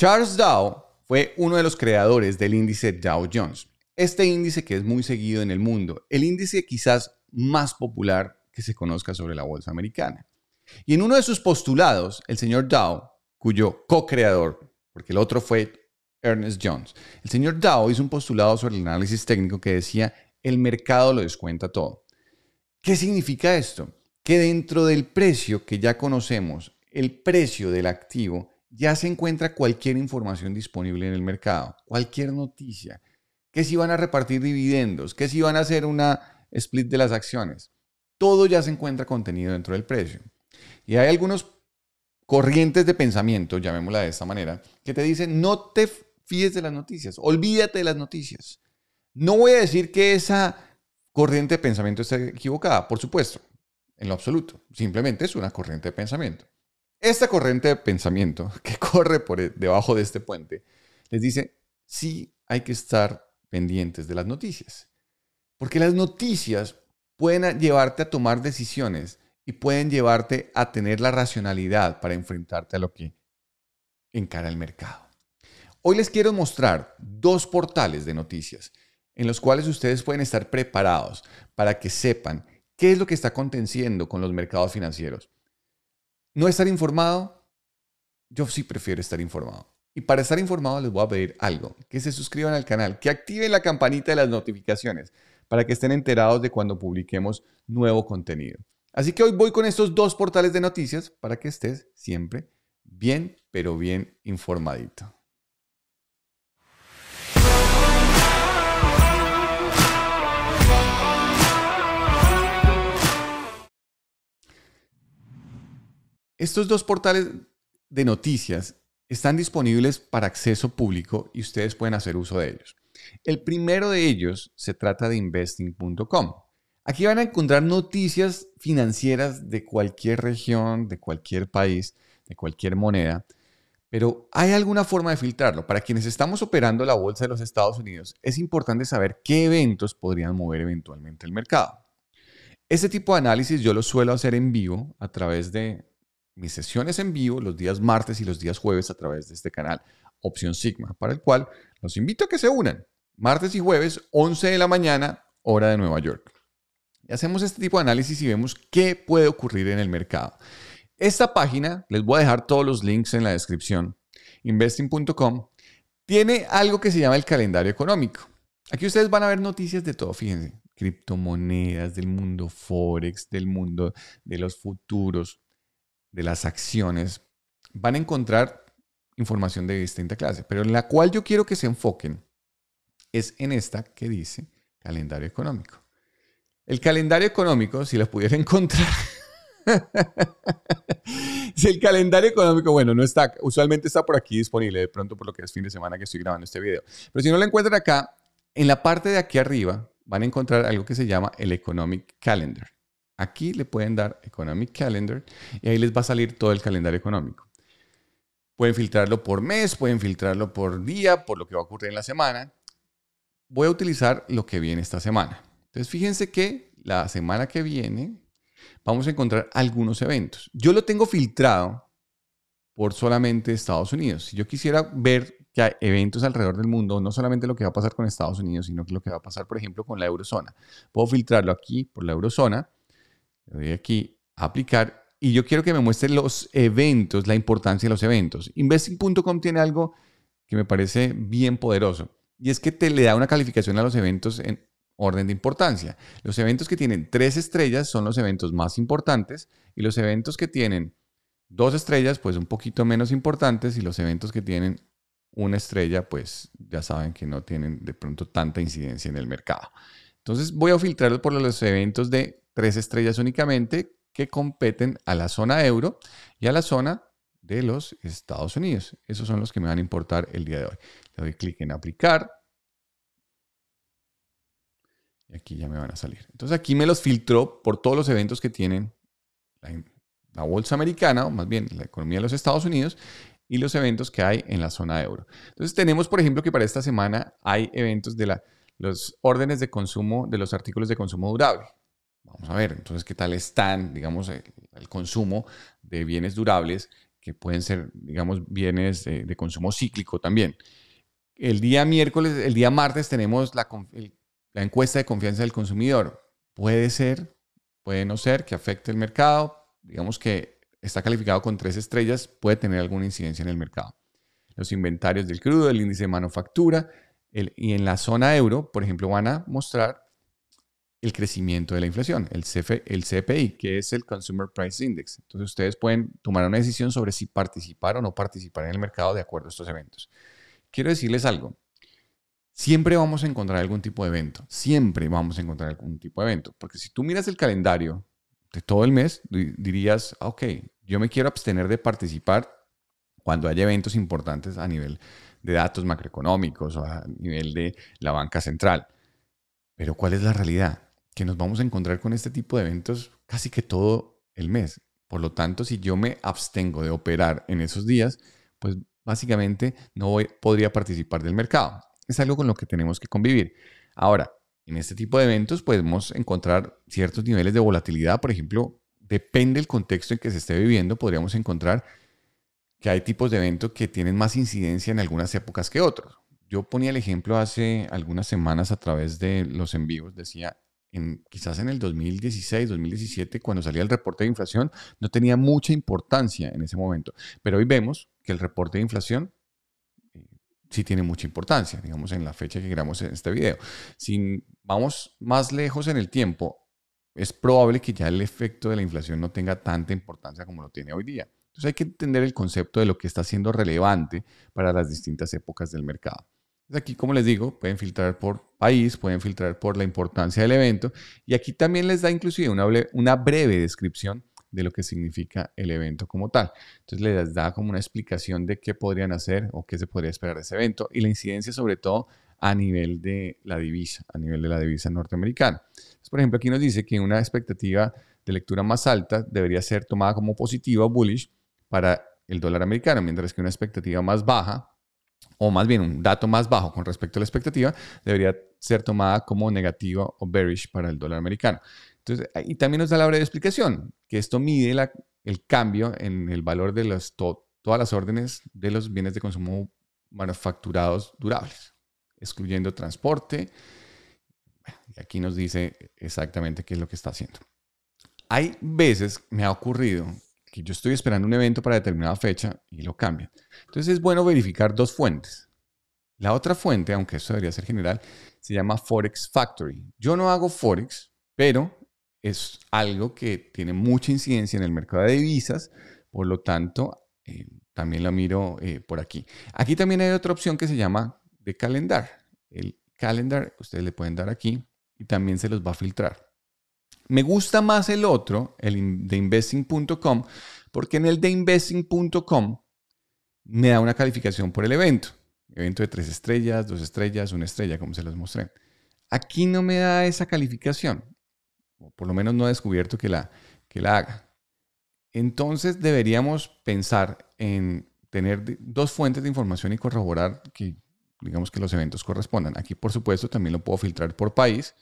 Charles Dow fue uno de los creadores del índice Dow Jones. Este índice que es muy seguido en el mundo, el índice quizás más popular que se conozca sobre la bolsa americana. Y en uno de sus postulados, el señor Dow, cuyo co-creador, porque el otro fue Ernest Jones, el señor Dow hizo un postulado sobre el análisis técnico que decía, el mercado lo descuenta todo. ¿Qué significa esto? Que dentro del precio que ya conocemos, el precio del activo ya se encuentra cualquier información disponible en el mercado, cualquier noticia, que si van a repartir dividendos, que si van a hacer una split de las acciones, todo ya se encuentra contenido dentro del precio. Y hay algunos corrientes de pensamiento, llamémosla de esta manera, que te dicen no te fíes de las noticias, olvídate de las noticias. No voy a decir que esa corriente de pensamiento esté equivocada, por supuesto, en lo absoluto. Simplemente es una corriente de pensamiento. Esta corriente de pensamiento que corre por e, debajo de este puente les dice, sí hay que estar pendientes de las noticias, porque las noticias pueden llevarte a tomar decisiones y pueden llevarte a tener la racionalidad para enfrentarte a lo que encara el mercado. Hoy les quiero mostrar dos portales de noticias en los cuales ustedes pueden estar preparados para que sepan qué es lo que está aconteciendo con los mercados financieros no estar informado, yo sí prefiero estar informado. Y para estar informado les voy a pedir algo, que se suscriban al canal, que activen la campanita de las notificaciones para que estén enterados de cuando publiquemos nuevo contenido. Así que hoy voy con estos dos portales de noticias para que estés siempre bien, pero bien informadito. Estos dos portales de noticias están disponibles para acceso público y ustedes pueden hacer uso de ellos. El primero de ellos se trata de investing.com. Aquí van a encontrar noticias financieras de cualquier región, de cualquier país, de cualquier moneda, pero hay alguna forma de filtrarlo. Para quienes estamos operando la bolsa de los Estados Unidos, es importante saber qué eventos podrían mover eventualmente el mercado. Este tipo de análisis yo lo suelo hacer en vivo a través de mis sesiones en vivo los días martes y los días jueves a través de este canal Opción Sigma, para el cual los invito a que se unan martes y jueves 11 de la mañana, hora de Nueva York. Y hacemos este tipo de análisis y vemos qué puede ocurrir en el mercado. Esta página, les voy a dejar todos los links en la descripción, investing.com, tiene algo que se llama el calendario económico. Aquí ustedes van a ver noticias de todo, fíjense, criptomonedas, del mundo forex, del mundo de los futuros, de las acciones, van a encontrar información de distinta clase, pero en la cual yo quiero que se enfoquen es en esta que dice calendario económico. El calendario económico, si la pudiera encontrar, si el calendario económico, bueno, no está, usualmente está por aquí disponible, de pronto por lo que es fin de semana que estoy grabando este video, pero si no lo encuentran acá, en la parte de aquí arriba van a encontrar algo que se llama el Economic Calendar. Aquí le pueden dar Economic Calendar y ahí les va a salir todo el calendario económico. Pueden filtrarlo por mes, pueden filtrarlo por día, por lo que va a ocurrir en la semana. Voy a utilizar lo que viene esta semana. Entonces, fíjense que la semana que viene vamos a encontrar algunos eventos. Yo lo tengo filtrado por solamente Estados Unidos. Si yo quisiera ver que hay eventos alrededor del mundo, no solamente lo que va a pasar con Estados Unidos, sino que lo que va a pasar, por ejemplo, con la eurozona. Puedo filtrarlo aquí por la eurozona le doy aquí a aplicar y yo quiero que me muestre los eventos, la importancia de los eventos. Investing.com tiene algo que me parece bien poderoso y es que te le da una calificación a los eventos en orden de importancia. Los eventos que tienen tres estrellas son los eventos más importantes y los eventos que tienen dos estrellas, pues un poquito menos importantes y los eventos que tienen una estrella, pues ya saben que no tienen de pronto tanta incidencia en el mercado. Entonces voy a filtrar por los eventos de tres estrellas únicamente que competen a la zona euro y a la zona de los Estados Unidos. Esos son los que me van a importar el día de hoy. Le doy clic en aplicar. Y aquí ya me van a salir. Entonces aquí me los filtró por todos los eventos que tienen la, bolsa americana, o más bien la economía de los Estados Unidos, y los eventos que hay en la zona euro. Entonces tenemos, por ejemplo, que para esta semana hay eventos de la, los órdenes de consumo de los artículos de consumo durable. Vamos a ver, entonces, ¿qué tal están, digamos, el, consumo de bienes durables, que pueden ser, digamos, bienes de, consumo cíclico también? El día miércoles, el día martes tenemos la, encuesta de confianza del consumidor. Puede ser, puede no ser, que afecte el mercado. Digamos que está calificado con tres estrellas, puede tener alguna incidencia en el mercado. Los inventarios del crudo, el índice de manufactura, y en la zona euro, por ejemplo, van a mostrar el crecimiento de la inflación, el, el CPI, que es el Consumer Price Index. Entonces ustedes pueden tomar una decisión sobre si participar o no participar en el mercado de acuerdo a estos eventos. Quiero decirles algo. Siempre vamos a encontrar algún tipo de evento. Siempre vamos a encontrar algún tipo de evento. Porque si tú miras el calendario de todo el mes, dirías, ah, ok, yo me quiero abstener de participar cuando haya eventos importantes a nivel de datos macroeconómicos o a nivel de la banca central. Pero ¿cuál es la realidad? que nos vamos a encontrar con este tipo de eventos casi que todo el mes. Por lo tanto, si yo me abstengo de operar en esos días, pues básicamente no voy, podría participar del mercado. Es algo con lo que tenemos que convivir. Ahora, en este tipo de eventos podemos encontrar ciertos niveles de volatilidad. Por ejemplo, depende del contexto en que se esté viviendo, podríamos encontrar que hay tipos de eventos que tienen más incidencia en algunas épocas que otros. Yo ponía el ejemplo hace algunas semanas a través de los envíos, decía, quizás en el 2016, 2017, cuando salía el reporte de inflación, no tenía mucha importancia en ese momento. Pero hoy vemos que el reporte de inflación eh, sí tiene mucha importancia, digamos, en la fecha que grabamos este video. Si vamos más lejos en el tiempo, es probable que ya el efecto de la inflación no tenga tanta importancia como lo tiene hoy día. Entonces hay que entender el concepto de lo que está siendo relevante para las distintas épocas del mercado. Aquí, como les digo, pueden filtrar por país, pueden filtrar por la importancia del evento y aquí también les da inclusive una, breve descripción de lo que significa el evento como tal. Entonces les da como una explicación de qué podrían hacer o qué se podría esperar de ese evento y la incidencia sobre todo a nivel de la divisa, a nivel de la divisa norteamericana. por ejemplo, aquí nos dice que una expectativa de lectura más alta debería ser tomada como positiva o bullish para el dólar americano, mientras que una expectativa más baja o más bien un dato más bajo con respecto a la expectativa, debería ser tomada como negativa o bearish para el dólar americano. Entonces, y también nos da la breve explicación, que esto mide la, el cambio en el valor de todas las órdenes de los bienes de consumo manufacturados durables, excluyendo transporte. y aquí nos dice exactamente qué es lo que está haciendo. Hay veces, me ha ocurrido, que yo estoy esperando un evento para determinada fecha y lo cambian. Entonces es bueno verificar dos fuentes. La otra fuente, aunque eso debería ser general, se llama Forex Factory. Yo no hago Forex, pero es algo que tiene mucha incidencia en el mercado de divisas, por lo tanto, eh, también la miro eh, por aquí. Aquí también hay otra opción que se llama de calendar. El calendar, ustedes le pueden dar aquí y también se los va a filtrar. Me gusta más el otro, el de investing.com, porque en el de investing.com me da una calificación por el evento. Evento de tres estrellas, dos estrellas, una estrella, como se los mostré. Aquí no me da esa calificación, por lo menos no he descubierto que la, que la haga. Entonces deberíamos pensar en tener dos fuentes de información y corroborar que, digamos, que los eventos correspondan. Aquí, por supuesto, también lo puedo filtrar por país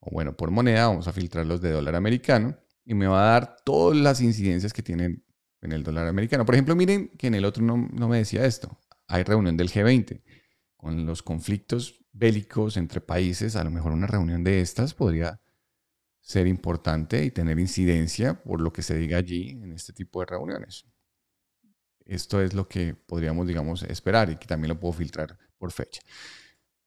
o bueno, por moneda, vamos a filtrar los de dólar americano y me va a dar todas las incidencias que tienen en el dólar americano. Por ejemplo, miren que en el otro no, me decía esto. Hay reunión del G20 con los conflictos bélicos entre países. A lo mejor una reunión de estas podría ser importante y tener incidencia por lo que se diga allí en este tipo de reuniones. Esto es lo que podríamos, digamos, esperar y que también lo puedo filtrar por fecha.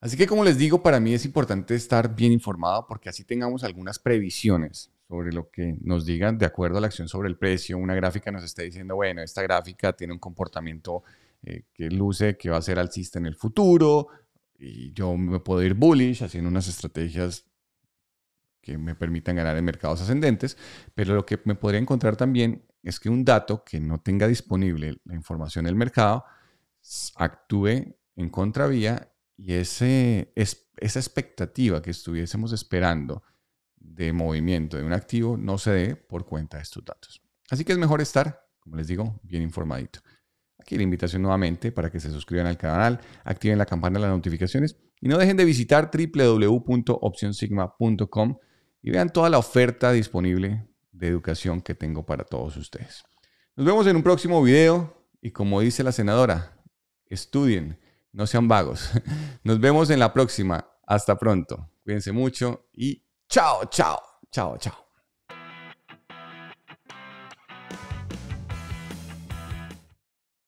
Así que como les digo, para mí es importante estar bien informado porque así tengamos algunas previsiones sobre lo que nos digan de acuerdo a la acción sobre el precio. Una gráfica nos está diciendo, bueno, esta gráfica tiene un comportamiento eh, que luce que va a ser alcista en el futuro y yo me puedo ir bullish haciendo unas estrategias que me permitan ganar en mercados ascendentes, pero lo que me podría encontrar también es que un dato que no tenga disponible la información del mercado actúe en contravía y ese, esa expectativa que estuviésemos esperando de movimiento de un activo no se dé por cuenta de estos datos. Así que es mejor estar, como les digo, bien informadito. Aquí la invitación nuevamente para que se suscriban al canal, activen la campana de las notificaciones y no dejen de visitar www.opcionsigma.com y vean toda la oferta disponible de educación que tengo para todos ustedes. Nos vemos en un próximo video y como dice la senadora, estudien no sean vagos. Nos vemos en la próxima. Hasta pronto. Cuídense mucho y chao, chao, chao, chao.